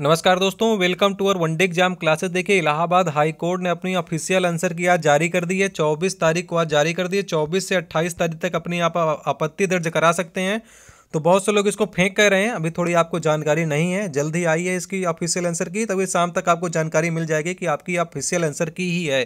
नमस्कार दोस्तों welcome to our one day exam classes देखिए इलाहाबाद हाई कोर्ट ने अपनी ऑफिशियल आंसर की आज जारी कर दी है 24 तारीख को आज जारी कर दी है 24 से 28 तारीख तक अपनी आप आपत्ति दर्ज करा सकते हैं तो बहुत से लोग इसको फेंक कर रहे हैं अभी थोड़ी आपको जानकारी नहीं है जल्द ही आई है इसकी ऑफिशियल आंसर की तभी शाम तक आपको जानकारी मिल जाएगी कि आपकी ऑफिशियल आंसर की ही है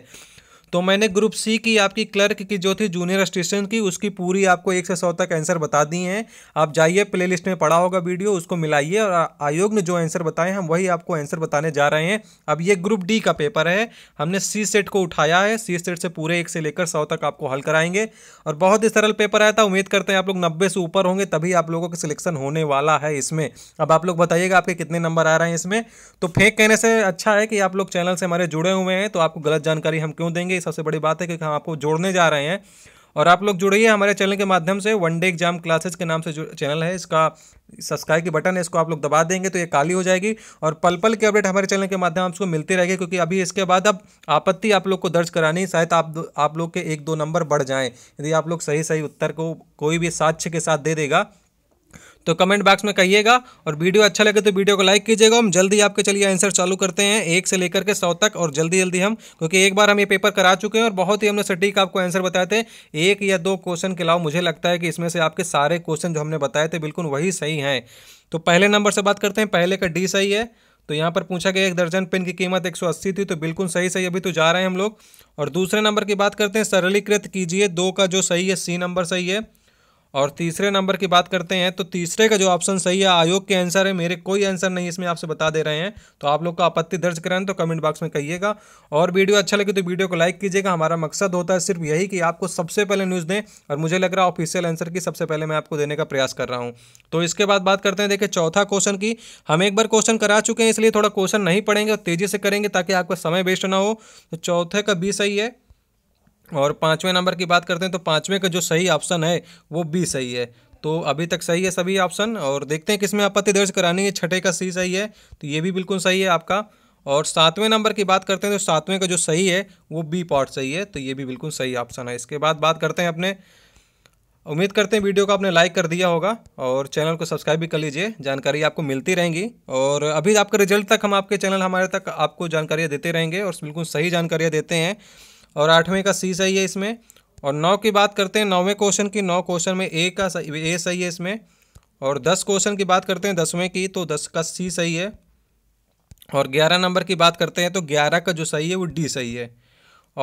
तो मैंने ग्रुप सी की आपकी क्लर्क की जो थी जूनियर असिस्टेंट की उसकी पूरी आपको एक से सौ तक आंसर बता दी हैं आप जाइए प्लेलिस्ट में पड़ा होगा वीडियो उसको मिलाइए और आयोग ने जो आंसर बताए हम वही आपको आंसर बताने जा रहे हैं अब ये ग्रुप डी का पेपर है हमने सी सेट को उठाया है सी सेट से पूरे एक से लेकर सौ तक आपको हल कराएंगे और बहुत ही सरल पेपर आया था उम्मीद करते हैं आप लोग नब्बे से ऊपर होंगे तभी आप लोगों का सिलेक्शन होने वाला है इसमें अब आप लोग बताइएगा आपके कितने नंबर आ रहे हैं इसमें तो फेंक कहने से अच्छा है कि आप लोग चैनल से हमारे जुड़े हुए हैं तो आपको गलत जानकारी हम क्यों देंगे यही सबसे बड़ी बात है क्योंकि हम आपको जोड़ने जा रहे हैं और आप लोग जुड़िए हमारे चैनल के माध्यम से वन डे एग्जाम क्लासेस के नाम से जो चैनल है इसका सब्सक्राइब की बटन है इसको आप लोग दबा देंगे तो ये काली हो जाएगी और पल पल के अपडेट हमारे चैनल के माध्यम आपको मिलती रहेगी क्योंकि अभी इसके बाद अब आपत्ति आप लोग को दर्ज करानी शायद आप आप लोग के एक दो नंबर बढ़ जाएँ यदि आप लोग सही सही उत्तर को कोई भी साक्ष्य के साथ दे देगा तो कमेंट बॉक्स में कहिएगा और वीडियो अच्छा लगे तो वीडियो को लाइक कीजिएगा हम जल्दी आपके चलिए आंसर चालू करते हैं एक से लेकर के सौ तक और जल्दी जल्दी हम क्योंकि एक बार हम ये पेपर करा चुके हैं और बहुत ही हमने सटीक आपको आंसर बताए थे एक या दो क्वेश्चन के अलावा मुझे लगता है कि इसमें से आपके सारे क्वेश्चन जो हमने बताए थे बिल्कुल वही सही हैं तो पहले नंबर से बात करते हैं पहले का डी सही है तो यहाँ पर पूछा गया एक दर्जन पेन की कीमत 180 थी तो बिल्कुल सही सही अभी तो जा रहे हैं हम लोग और दूसरे नंबर की बात करते हैं सरलीकृत कीजिए दो का जो सही है सी नंबर सही है और तीसरे नंबर की बात करते हैं तो तीसरे का जो ऑप्शन सही है आयोग के आंसर है मेरे कोई आंसर नहीं इसमें आपसे बता दे रहे हैं तो आप लोग का आपत्ति दर्ज कराएं तो कमेंट बॉक्स में कहिएगा और वीडियो अच्छा लगे तो वीडियो को लाइक कीजिएगा हमारा मकसद होता है सिर्फ यही कि आपको सबसे पहले न्यूज़ दें और मुझे लग रहा है ऑफिशियल आंसर की सबसे पहले मैं आपको देने का प्रयास कर रहा हूँ तो इसके बाद बात करते हैं देखिए चौथा क्वेश्चन की हम एक बार क्वेश्चन करा चुके हैं इसलिए थोड़ा क्वेश्चन नहीं पढ़ेंगे और तेज़ी से करेंगे ताकि आपका समय वेस्ट ना हो तो चौथे का बी सही है और पाँचवें नंबर की बात करते हैं तो पाँचवें का जो सही ऑप्शन है वो बी सही है तो अभी तक सही है सभी ऑप्शन और देखते हैं किसमें आपत्ति दर्ज करानी है छठे का सी सही है तो ये भी बिल्कुल सही है आपका और सातवें नंबर की बात करते हैं तो सातवें का जो सही है वो बी पार्ट सही है तो ये भी बिल्कुल सही ऑप्शन है इसके बाद बात करते हैं अपने उम्मीद करते हैं वीडियो को आपने लाइक कर दिया होगा और चैनल को सब्सक्राइब भी कर लीजिए जानकारी आपको मिलती रहेंगी और अभी आपका रिजल्ट तक हम आपके चैनल हमारे तक आपको जानकारियाँ देते रहेंगे और बिल्कुल सही जानकारियाँ देते हैं और आठवें का सी सही है इसमें और नौ की बात करते हैं नौवें क्वेश्चन की नौ क्वेश्चन में ए का सही ए सही है इसमें और दस क्वेश्चन की बात करते हैं दसवें की तो दस का सी सही है और ग्यारह नंबर की बात करते हैं तो ग्यारह का जो सही है वो डी सही है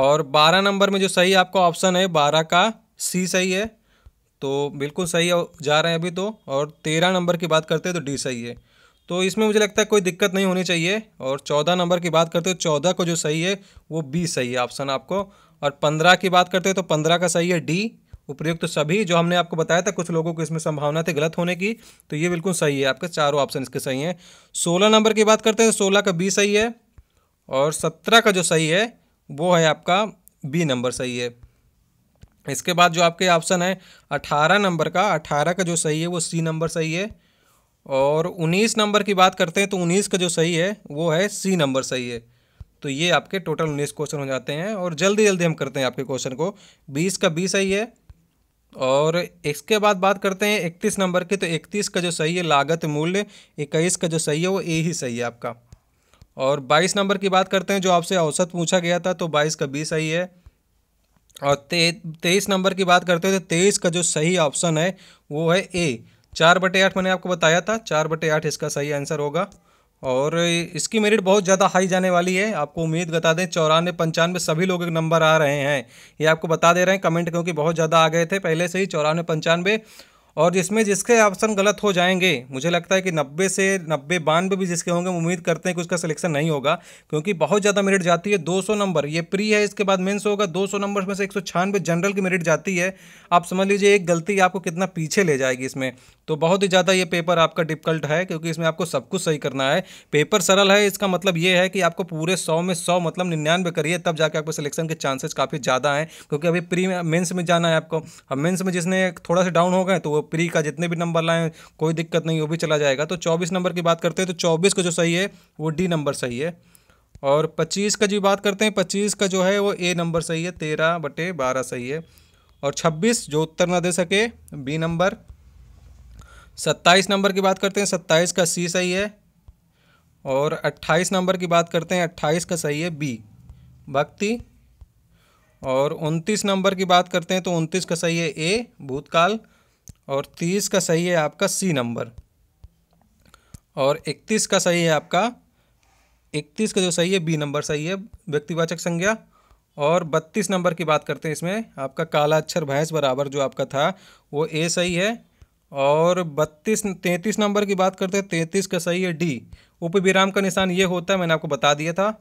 और बारह नंबर में जो सही आपका ऑप्शन है बारह का सी सही है तो बिल्कुल सही जा रहे हैं अभी तो और तेरह नंबर की बात करते हैं तो डी सही है तो इसमें मुझे लगता है कोई दिक्कत नहीं होनी चाहिए और चौदह नंबर की बात करते हो चौदह को जो सही है वो बी सही है ऑप्शन आपको और पंद्रह की बात करते हो तो पंद्रह का सही है डी उपयुक्त तो सभी जो हमने आपको बताया था कुछ लोगों को इसमें संभावना थी गलत होने की तो ये बिल्कुल सही है आपके चारों ऑप्शन इसके सही हैं सोलह नंबर की बात करते हैं सोलह का बी सही है और सत्रह का जो सही है वो है आपका बी नंबर सही है इसके बाद जो आपके ऑप्शन है अठारह नंबर का अठारह का जो सही है वो सी नंबर सही है और 19 नंबर की बात करते हैं तो 19 का जो सही है वो है सी नंबर सही है तो ये आपके टोटल 19 क्वेश्चन हो जाते हैं और जल्दी जल्दी हम करते हैं आपके क्वेश्चन को 20 का बी सही है और इसके बाद बात करते हैं 31 नंबर की तो 31 का जो सही है लागत मूल्य 21 का जो सही है वो ए ही सही है आपका और 22 नंबर की बात करते हैं जो आपसे औसत पूछा गया था तो बाईस का बी सही है और तेईस नंबर की बात करते हैं तो तेईस का जो सही ऑप्शन है वो है ए चार बटे आठ मैंने आपको बताया था चार बटे आठ इसका सही आंसर होगा और इसकी मेरिट बहुत ज़्यादा हाई जाने वाली है आपको उम्मीद बता दें चौरानवे पंचानवे सभी लोग एक नंबर आ रहे हैं ये आपको बता दे रहे हैं कमेंट क्योंकि बहुत ज़्यादा आ गए थे पहले से ही चौरानवे पंचानवे और जिसमें जिसके ऑप्शन गलत हो जाएंगे मुझे लगता है कि नब्बे से नब्बे बानवे भी जिसके होंगे उम्मीद करते हैं कि उसका सिलेक्शन नहीं होगा क्योंकि बहुत ज़्यादा मेरिट जाती है 200 नंबर ये प्री है इसके बाद मेंस होगा 200 नंबर में से एक जनरल की मेरिट जाती है आप समझ लीजिए एक गलती आपको कितना पीछे ले जाएगी इसमें तो बहुत ही ज़्यादा ये पेपर आपका डिफिकल्ट है क्योंकि इसमें आपको सब कुछ सही करना है पेपर सरल है इसका मतलब ये है कि आपको पूरे सौ में सौ मतलब निन्यानवे करिए तब जाके आपको सिलेक्शन के चांसेस काफ़ी ज़्यादा हैं क्योंकि अभी प्री मेंस में जाना है आपको अब मेंस में जिसने थोड़ा सा डाउन हो गए तो वो प्री का जितने भी नंबर लाएँ कोई दिक्कत नहीं वो भी चला जाएगा तो चौबीस नंबर की बात करते हैं तो चौबीस का जो सही है वो डी नंबर सही है और पच्चीस का जो बात करते हैं पच्चीस का जो है वो ए नंबर सही है तेरह बटे बारह सही है और छब्बीस जो उत्तर ना दे सके बी नंबर सत्ताईस नंबर की बात करते हैं सत्ताईस का सी सही है और अट्ठाईस नंबर की बात करते हैं अट्ठाईस का सही है बी भक्ति और उनतीस नंबर की बात करते हैं तो उनतीस का सही है ए भूतकाल और तीस का सही है आपका सी नंबर और इकतीस का सही है आपका इकतीस का जो सही है बी नंबर सही है व्यक्तिवाचक संज्ञा और बत्तीस नंबर की बात करते हैं इसमें आपका काला अक्षर भैंस बराबर जो आपका था वो ए सही है और बत्तीस तैंतीस नंबर की बात करते हैं तैंतीस का सही है डी उप विराम का निशान ये होता है मैंने आपको बता दिया था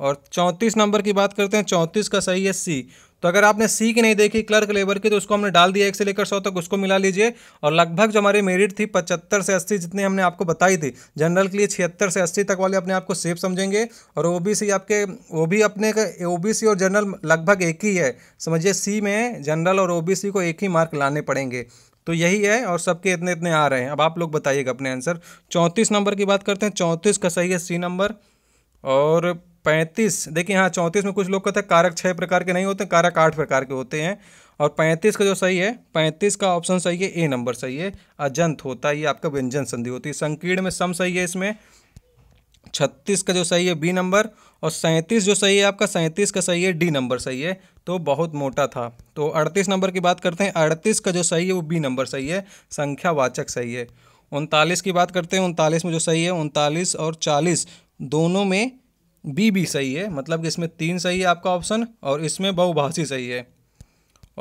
और चौंतीस नंबर की बात करते हैं चौंतीस का सही है सी तो अगर आपने सी की नहीं देखी क्लर्क लेबर की तो उसको हमने डाल दिया एक से लेकर सौ तक उसको मिला लीजिए और लगभग जो हमारी मेरिट थी पचहत्तर से अस्सी जितनी हमने आपको बताई थी जनरल के लिए छिहत्तर से अस्सी तक वाले अपने आप को सेफ समझेंगे और ओ आपके वो भी अपने का ओ और जनरल लगभग एक ही है समझिए सी में जनरल और ओ को एक ही मार्क लाने पड़ेंगे तो यही है और सबके इतने इतने आ रहे हैं अब आप लोग बताइएगा अपने आंसर चौंतीस नंबर की बात करते हैं चौंतीस का सही है सी नंबर और पैंतीस देखिए हाँ चौंतीस में कुछ लोग कहते हैं कारक छः प्रकार के नहीं होते कारक आठ प्रकार के होते हैं और पैंतीस का जो सही है पैंतीस का ऑप्शन सही है ए नंबर सही है अजंत होता है ये आपका व्यंजन संधि होती है संकीर्ण में सम सही है इसमें छत्तीस का जो सही है बी नंबर और सैंतीस जो सही है आपका सैंतीस का सही है डी नंबर सही है तो बहुत मोटा था तो अड़तीस नंबर की बात करते हैं अड़तीस का जो सही है वो बी नंबर सही है संख्यावाचक सही है उनतालीस की बात करते हैं उनतालीस में जो सही है उनतालीस और चालीस दोनों में बी भी सही है मतलब कि इसमें तीन सही है आपका ऑप्शन और इसमें बहुभाषी सही है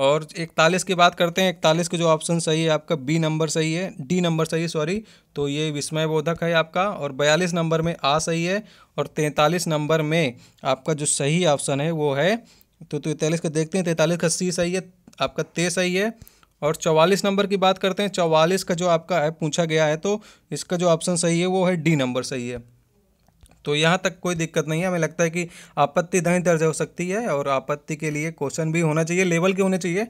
और इकतालीस की बात करते हैं इकतालीस का जो ऑप्शन सही है आपका बी नंबर सही है डी नंबर सही है सॉरी तो ये विस्मय बोधक है आपका और बयालीस नंबर में आ सही है और तैंतालीस नंबर में आपका जो सही ऑप्शन है वो है तो तैंतालीस तो का देखते हैं तैंतालीस का सी सही है आपका ते सही है और चौवालीस नंबर की बात करते हैं चौवालीस का जो आपका है पूछा गया है तो इसका जो ऑप्शन सही है वो है डी नंबर सही है तो यहाँ तक कोई दिक्कत नहीं है हमें लगता है कि आपत्ति नहीं दर्ज हो सकती है और आपत्ति के लिए क्वेश्चन भी होना चाहिए लेवल के होने चाहिए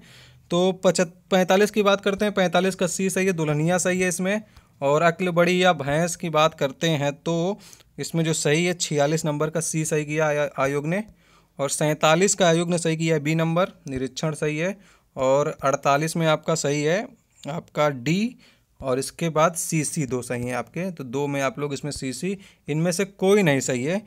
तो पचहत पैंतालीस की बात करते हैं पैंतालीस का सी सही है दुल्हनिया सही है इसमें और अक्ल बड़ी या भैंस की बात करते हैं तो इसमें जो सही है छियालीस नंबर का सी सही किया आयोग ने और सैंतालीस का आयुग ने सही किया बी नंबर निरीक्षण सही है और अड़तालीस में आपका सही है आपका डी और इसके बाद सी सी दो सही है आपके तो दो में आप लोग इसमें सी सी इनमें से कोई नहीं सही है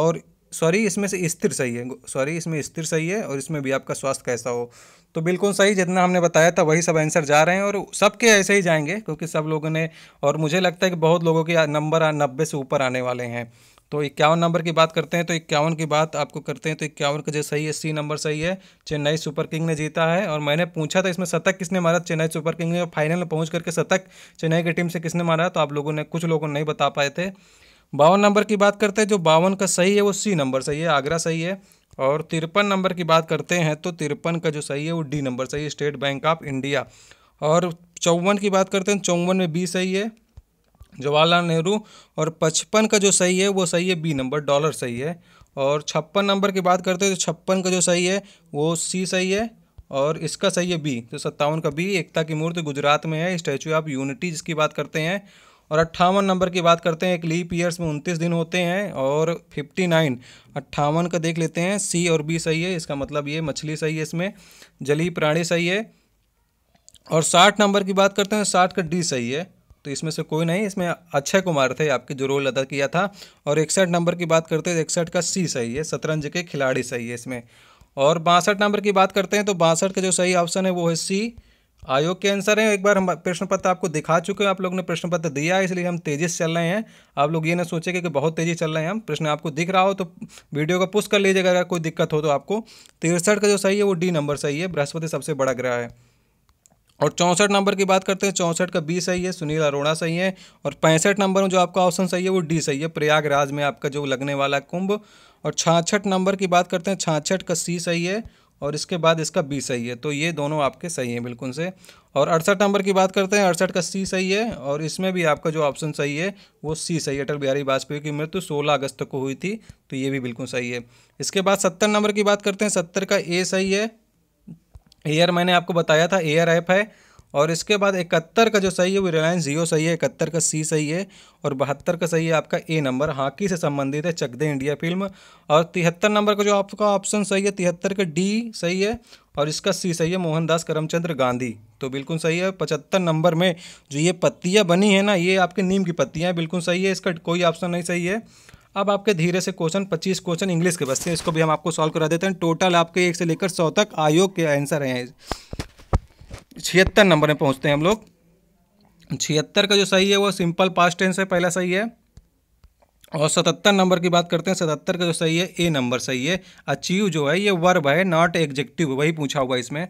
और सॉरी इसमें से स्थिर सही है सॉरी इसमें स्थिर सही है और इसमें भी आपका स्वास्थ्य कैसा हो तो बिल्कुल सही जितना हमने बताया था वही सब आंसर जा रहे हैं और सबके ऐसे ही जाएंगे क्योंकि सब लोगों ने और मुझे लगता है कि बहुत लोगों के नंबर नब्बे से ऊपर आने वाले हैं तो इक्यावन नंबर की बात करते हैं तो इक्यावन की बात आपको करते हैं तो इक्यावन का जो सही है सी नंबर सही है चेन्नई सुपर किंग ने जीता है और मैंने पूछा था इसमें शतक किसने मारा चेन्नई सुपर किंग ने और फाइनल में पहुँच करके शतक चेन्नई की टीम से किसने मारा तो आप लोगों ने कुछ लोगों ने नहीं बता पाए थे बावन नंबर की बात करते हैं जो बावन का सही है वो सी नंबर सही है आगरा सही है और तिरपन नंबर की बात करते हैं तो तिरपन का जो सही है वो डी नंबर सही है स्टेट बैंक ऑफ इंडिया और चौवन की बात करते हैं चौवन में बी सही है जवाहरलाल नेहरू और पचपन का जो सही है वो सही है बी नंबर डॉलर सही है और छप्पन नंबर की बात करते हैं तो छप्पन का जो सही है वो सी सही है और इसका सही है बी तो सत्तावन का बी एकता की मूर्ति गुजरात में है स्टैचू ऑफ यूनिटी जिसकी बात करते हैं और अट्ठावन नंबर की बात करते हैं एक लीप ईयर्स में उनतीस दिन होते हैं और फिफ्टी नाइन अट्ठावन का देख लेते हैं सी और बी सही है इसका मतलब ये मछली सही है इसमें जली प्राणी सही है और साठ नंबर की बात करते हैं साठ का डी सही है तो इसमें से कोई नहीं इसमें अक्षय कुमार थे आपके जो रोल अदा किया था और इकसठ नंबर की बात करते हैं तो इकसठ का सी सही है शतरंज के खिलाड़ी सही है इसमें और बासठ नंबर की बात करते हैं तो बासठ का जो सही ऑप्शन है वो है सी आयोग के आंसर है एक बार हम प्रश्न पत्र आपको दिखा चुके हैं आप लोगों ने प्रश्न पत्र दिया है इसलिए हम तेज़ी से चल रहे हैं आप लोग ये ना सोचे कि बहुत तेज़ी चल रहे हैं हम प्रश्न आपको दिख रहा हो तो वीडियो का पुश कर लीजिएगा अगर कोई दिक्कत हो तो आपको तिरसठ का जो सही है वो डी नंबर सही है बृहस्पति सबसे बड़ा ग्रह है और चौंसठ नंबर की बात करते हैं चौंसठ का बी सही है सुनील अरोड़ा सही है और पैंसठ नंबर में जो आपका ऑप्शन सही है वो डी सही है प्रयागराज में आपका जो लगने वाला कुंभ और छाछठ नंबर की बात करते हैं छाछठ का सी सही है और इसके बाद इसका बी सही है तो ये दोनों आपके सही हैं बिल्कुल से और अड़सठ नंबर की बात करते हैं अड़सठ का सी सही है और इसमें भी आपका जो ऑप्शन सही है वो सी सही है अटल बिहारी वाजपेयी की मृत्यु सोलह अगस्त को हुई थी तो ये भी बिल्कुल सही है इसके बाद सत्तर नंबर की बात करते हैं सत्तर का ए सही है एयर मैंने आपको बताया था एयर ऐप है और इसके बाद इकहत्तर का जो सही है वो रिलायंस जियो सही है इकहत्तर का सी सही है और बहत्तर का सही है आपका ए नंबर हॉकी से संबंधित है चक दे इंडिया फिल्म और तिहत्तर नंबर का जो आपका ऑप्शन सही है तिहत्तर का डी सही है और इसका सी सही है मोहनदास करमचंद्र गांधी तो बिल्कुल सही है पचहत्तर नंबर में जो ये पत्तियाँ बनी है ना ये आपके नीम की पत्तियाँ बिल्कुल सही है इसका कोई ऑप्शन नहीं सही है अब आपके धीरे से क्वेश्चन पच्चीस क्वेश्चन इंग्लिश के बचते हैं इसको भी हम आपको सॉल्व करा देते हैं टोटल आपके एक से लेकर सौ तक आयोग के आंसर हैं छिहत्तर नंबर में पहुँचते हैं हम लोग छिहत्तर का जो सही है वो सिंपल पास्ट टेंस है पहला सही है और सतहत्तर नंबर की बात करते हैं सतहत्तर का जो सही है ए नंबर सही है अचीव जो है ये वर्ब है नॉट एग्जेक्टिव वही पूछा हुआ इसमें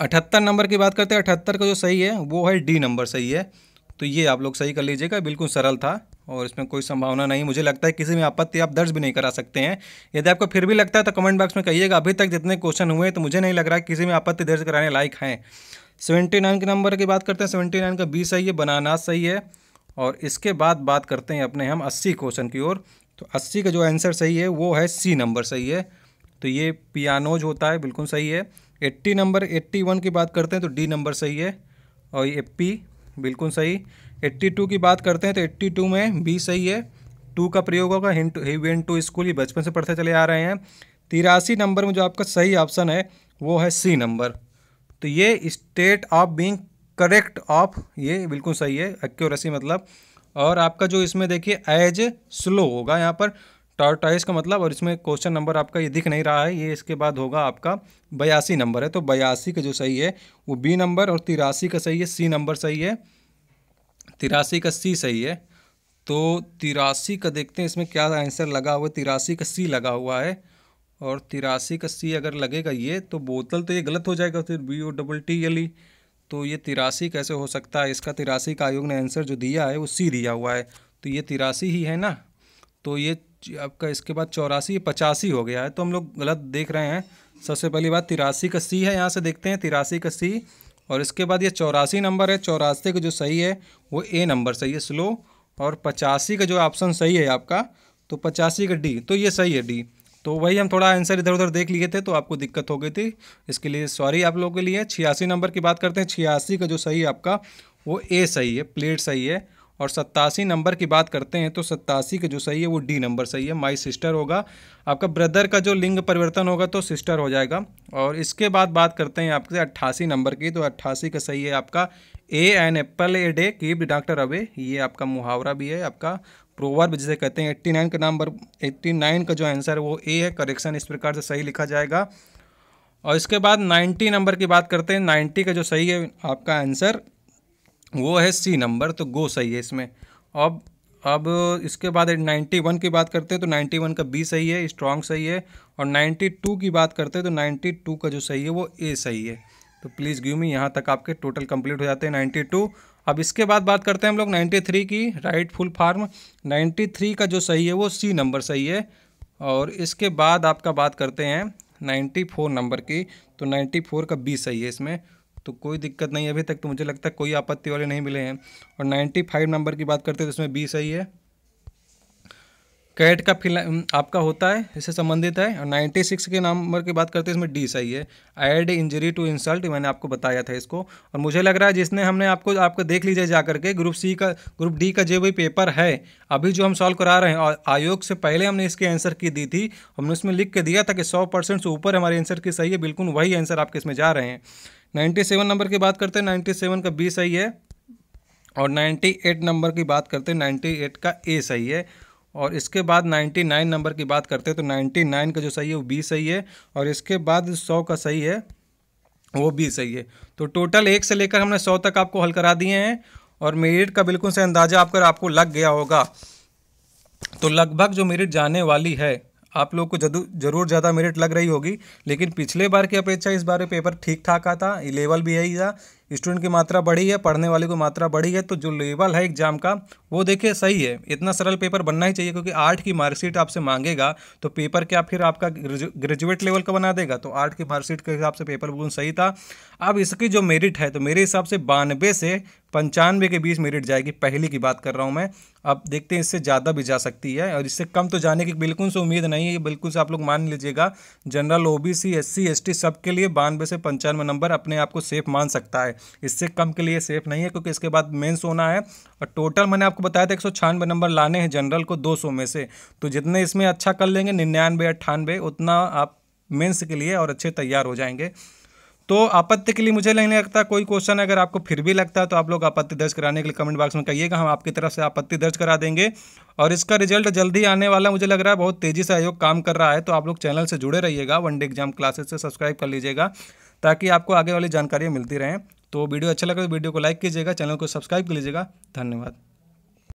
अठहत्तर नंबर की बात करते हैं अठहत्तर का जो सही है वो है डी नंबर सही है तो ये आप लोग सही कर लीजिएगा बिल्कुल सरल था और इसमें कोई संभावना नहीं मुझे लगता है किसी में आपत्ति आप दर्ज भी नहीं करा सकते हैं यदि आपको फिर भी लगता है तो कमेंट बॉक्स में कहिएगा अभी तक जितने क्वेश्चन हुए तो मुझे नहीं लग रहा किसी में आपत्ति दर्ज कराने लायक हैं सेवेंटी नाइन के नंबर की बात करते हैं सेवेंटी नाइन का बी सही है बनाना सही है और इसके बाद बात करते हैं अपने हम अस्सी क्वेश्चन की ओर तो अस्सी का जो आंसर सही है वो है सी नंबर सही है तो ये पियानोज होता है बिल्कुल सही है एट्टी नंबर एट्टी वन की बात करते हैं तो डी नंबर सही है और ये पी बिल्कुल सही 82 की बात करते हैं तो 82 में बी सही है टू का प्रयोग होगा hint he went to school ये बचपन से पढ़ते चले आ रहे हैं तिरासी नंबर में जो आपका सही ऑप्शन है वो है सी नंबर तो ये state of being correct of ये बिल्कुल सही है एक्यूरेसी मतलब और आपका जो इसमें देखिए एज स्लो होगा यहाँ पर टाइस का मतलब और इसमें क्वेश्चन नंबर आपका ये दिख नहीं रहा है ये इसके बाद होगा आपका बयासी नंबर है तो बयासी का जो सही है वो बी नंबर और तिरासी का सही है सी नंबर सही है तिरासी का सी सही है तो तिरासी का देखते हैं इसमें क्या आंसर लगा हुआ है तिरासी का सी लगा हुआ है और तिरासी का सी अगर लगेगा ये तो बोतल तो ये गलत हो जाएगा फिर B O double T L E तो ये तिरासी कैसे हो सकता है इसका तिरासी का आयोग ने आंसर जो दिया है वो सी दिया हुआ है तो ये तिरासी ही है ना तो ये आपका इसके बाद चौरासी पचासी हो गया है तो हम लोग गलत देख रहे हैं सबसे पहली बात तिरासी का सी है यहाँ से देखते हैं तिरासी का सी और इसके बाद ये चौरासी नंबर है चौरासी का जो सही है वो ए नंबर सही है स्लो और पचासी का जो ऑप्शन सही है आपका तो पचासी का डी तो ये सही है डी तो वही हम थोड़ा आंसर इधर उधर देख लिए थे तो आपको दिक्कत हो गई थी इसके लिए सॉरी आप लोगों के लिए छियासी नंबर की बात करते हैं छियासी का जो सही है आपका वो ए सही है प्लेट सही है और सत्तासी नंबर की बात करते हैं तो सत्तासी का जो सही है वो डी नंबर सही है माई सिस्टर होगा आपका ब्रदर का जो लिंग परिवर्तन होगा तो सिस्टर हो जाएगा और इसके बाद बात करते हैं आपके अट्ठासी नंबर की तो अट्ठासी का सही है आपका a an apple a day keep doctor away ये आपका मुहावरा भी है आपका प्रोवर्ब जिसे कहते हैं एट्टी नाइन का नंबर एट्टी नाइन का जो आंसर है वो ए है करेक्शन इस प्रकार से सही लिखा जाएगा और इसके बाद नाइन्टी नंबर की बात करते हैं नाइन्टी का जो सही है आपका आंसर वो है सी नंबर तो गो सही है इसमें अब अब इसके बाद नाइन्टी वन की बात करते हैं तो नाइन्टी वन का बी सही है स्ट्रॉन्ग सही है और नाइन्टी टू की बात करते हैं तो नाइन्टी टू का जो सही है वो ए सही है तो प्लीज़ गिव मी यहाँ तक आपके टोटल कंप्लीट हो जाते हैं नाइन्टी टू अब इसके बाद बात करते हैं हम लोग नाइन्टी थ्री की right full form ninety three का जो सही है वो सी नंबर सही है और इसके बाद आपका बात करते हैं नाइन्टी फोर नंबर की तो नाइन्टी फोर का बी सही है इसमें तो कोई दिक्कत नहीं है अभी तक तो मुझे लगता है कोई आपत्ति वाले नहीं मिले हैं और नाइन्टी फाइव नंबर की बात करते हैं तो इसमें बी सही है कैट का फिल आपका होता है इससे संबंधित है और नाइन्टी सिक्स के नंबर की बात करते हैं इसमें डी सही है एड इंजरी टू इंसल्ट मैंने आपको बताया था इसको और मुझे लग रहा है जिसने हमने आपको आपको देख लीजिए जा करके ग्रुप सी का ग्रुप डी का जो भी पेपर है अभी जो हम सॉल्व करा रहे हैं और आयोग से पहले हमने इसकी आंसर की दी थी हमने उसमें लिख के दिया था कि सौ से ऊपर हमारे आंसर की सही है बिल्कुल वही आंसर आपके इसमें जा रहे हैं नाइन्टी सेवन नंबर की बात करते हैं नाइन्टी सेवन का बी सही है और नाइन्टी एट नंबर की बात करते हैं नाइन्टी एट का ए सही है और इसके बाद नाइन्टी नाइन नंबर की बात करते हैं तो नाइन्टी नाइन का जो सही है वो बी सही है और इसके बाद सौ का सही है वो बी सही है तो टोटल एक से लेकर हमने सौ तक आपको हल करा दिए हैं और मेरिट का बिल्कुल से अंदाज़ा आपका आपको लग गया होगा तो लगभग जो मेरिट जाने वाली है आप लोग को जरूर ज़्यादा मेरिट लग रही होगी लेकिन पिछले बार की अपेक्षा इस बार पेपर ठीक ठाक आता लेवल भी यही था स्टूडेंट की मात्रा बढ़ी है पढ़ने वाले की मात्रा बढ़ी है तो जो लेवल है एग्जाम का वो देखिए सही है इतना सरल पेपर बनना ही चाहिए क्योंकि आठ की मार्कशीट आपसे मांगेगा तो पेपर क्या फिर आपका ग्रेजुएट लेवल का बना देगा तो आठ की मार्कशीट के हिसाब से पेपर बिल्कुल सही था अब इसकी जो मेरिट है तो मेरे हिसाब से बानवे से पंचानवे के बीच मेरिट जाएगी पहली की बात कर रहा हूँ मैं अब देखते हैं इससे ज़्यादा भी जा सकती है और इससे कम तो जाने की बिल्कुल से उम्मीद नहीं है ये बिल्कुल से आप लोग मान लीजिएगा जनरल ओबीसी एससी एसटी के लिए बानवे से पंचानवे नंबर अपने आप को सेफ मान सकता है इससे कम के लिए सेफ नहीं है क्योंकि इसके बाद मेंस होना है और टोटल मैंने आपको बताया था एक नंबर लाने हैं जनरल को 200 में से तो जितने इसमें अच्छा कर लेंगे निन्यानवे अट्ठानवे उतना आप मेंस के लिए और अच्छे तैयार हो जाएंगे तो आपत्ति के लिए मुझे नहीं लगता कोई क्वेश्चन अगर आपको फिर भी लगता है तो आप लोग आपत्ति दर्ज कराने के लिए कमेंट बॉक्स में कहिएगा हम आपकी तरफ से आपत्ति दर्ज करा देंगे और इसका रिजल्ट जल्दी आने वाला मुझे लग रहा है बहुत तेज़ी से आयोग काम कर रहा है तो आप लोग चैनल से जुड़े रहिएगा वनडे एग्जाम क्लासेस से सब्सक्राइब कर लीजिएगा ताकि आपको आगे वाली जानकारियाँ मिलती रहें तो वीडियो अच्छा लगा तो वीडियो को लाइक कीजिएगा चैनल को सब्सक्राइब कर लीजिएगा धन्यवाद